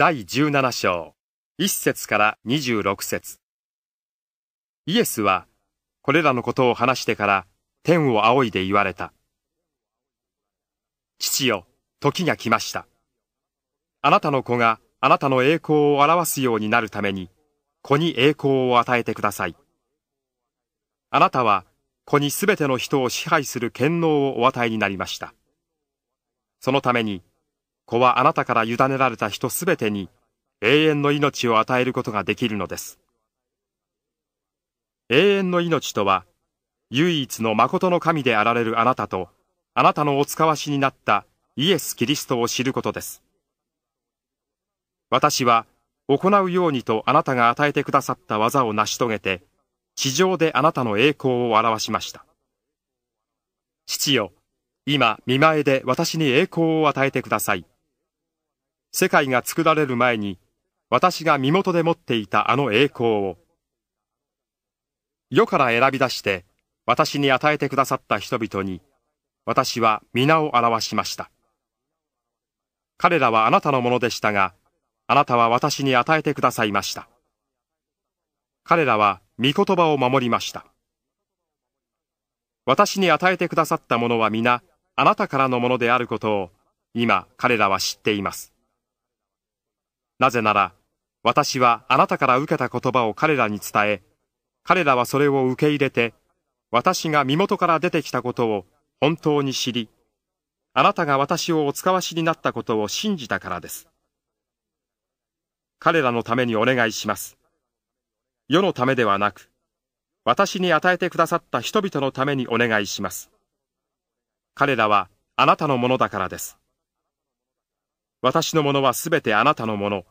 第17章、1節から26節イエスは、これらのことを話してから、天を仰いで言われた。父よ、時が来ました。あなたの子があなたの栄光を表すようになるために、子に栄光を与えてください。あなたは、子にすべての人を支配する権能をお与えになりました。そのために、子はあなたから委ねられた人すべてに永遠の命を与えることができるのです。永遠の命とは、唯一の誠の神であられるあなたと、あなたのお使わしになったイエス・キリストを知ることです。私は、行うようにとあなたが与えてくださった技を成し遂げて、地上であなたの栄光を表しました。父よ、今、見前で私に栄光を与えてください。世界が作られる前に、私が身元で持っていたあの栄光を、世から選び出して、私に与えてくださった人々に、私は皆を表しました。彼らはあなたのものでしたが、あなたは私に与えてくださいました。彼らは御言葉を守りました。私に与えてくださったものは皆、あなたからのものであることを、今彼らは知っています。なぜなら、私はあなたから受けた言葉を彼らに伝え、彼らはそれを受け入れて、私が身元から出てきたことを本当に知り、あなたが私をお使わしになったことを信じたからです。彼らのためにお願いします。世のためではなく、私に与えてくださった人々のためにお願いします。彼らはあなたのものだからです。私のものはすべてあなたのもの。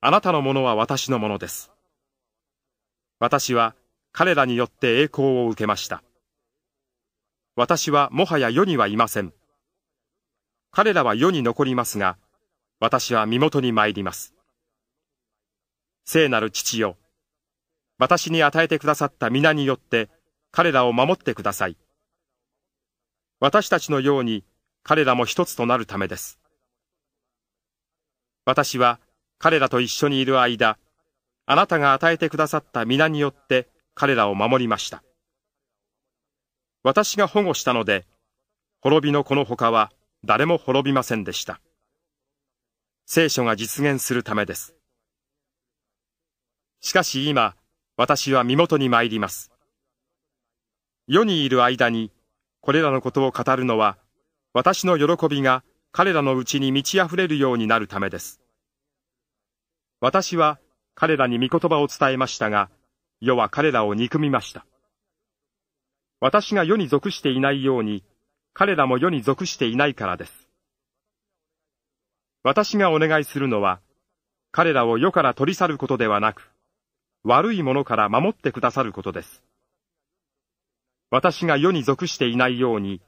あなたのものは私のものです。私は彼らによって栄光を受けました。私はもはや世にはいません。彼らは世に残りますが、私は身元に参ります。聖なる父よ、私に与えてくださった皆によって彼らを守ってください。私たちのように彼らも一つとなるためです。私は彼らと一緒にいる間、あなたが与えてくださった皆によって彼らを守りました。私が保護したので、滅びのこの他は誰も滅びませんでした。聖書が実現するためです。しかし今、私は身元に参ります。世にいる間に、これらのことを語るのは、私の喜びが彼らのうちに満ち溢れるようになるためです。私は彼らに御言葉を伝えましたが、世は彼らを憎みました。私が世に属していないように、彼らも世に属していないからです。私がお願いするのは、彼らを世から取り去ることではなく、悪いものから守ってくださることです。私が世に属していないように、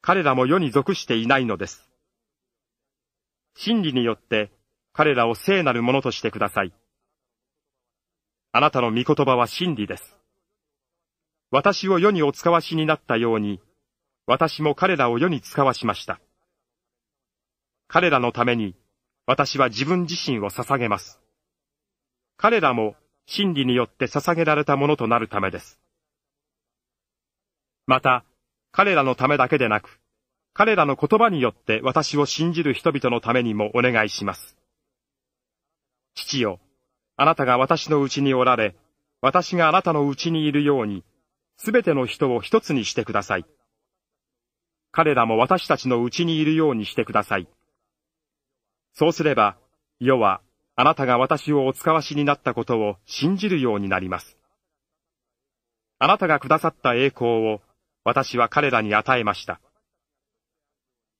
彼らも世に属していないのです。真理によって彼らを聖なるものとしてください。あなたの御言葉は真理です。私を世にお使わしになったように、私も彼らを世に使わしました。彼らのために、私は自分自身を捧げます。彼らも真理によって捧げられたものとなるためです。また、彼らのためだけでなく、彼らの言葉によって私を信じる人々のためにもお願いします。父よ、あなたが私のうちにおられ、私があなたのうちにいるように、すべての人を一つにしてください。彼らも私たちのうちにいるようにしてください。そうすれば、世は、あなたが私をお使わしになったことを信じるようになります。あなたがくださった栄光を、私は彼らに与えました。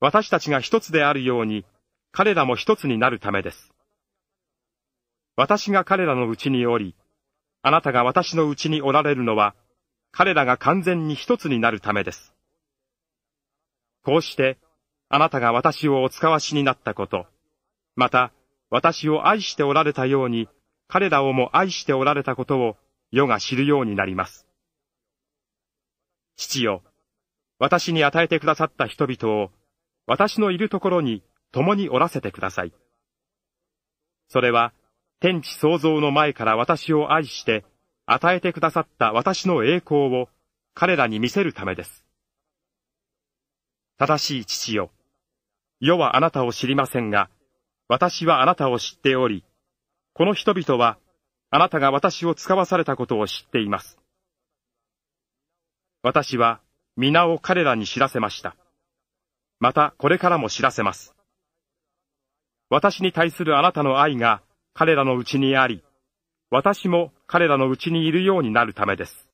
私たちが一つであるように、彼らも一つになるためです。私が彼らのうちにおり、あなたが私のうちにおられるのは、彼らが完全に一つになるためです。こうして、あなたが私をお使わしになったこと、また、私を愛しておられたように、彼らをも愛しておられたことを、世が知るようになります。父よ、私に与えてくださった人々を、私のいるところに共におらせてください。それは、天地創造の前から私を愛して、与えてくださった私の栄光を彼らに見せるためです。正しい父よ。世はあなたを知りませんが、私はあなたを知っており、この人々はあなたが私を使わされたことを知っています。私は皆を彼らに知らせました。またこれからも知らせます。私に対するあなたの愛が彼らのうちにあり、私も彼らのうちにいるようになるためです。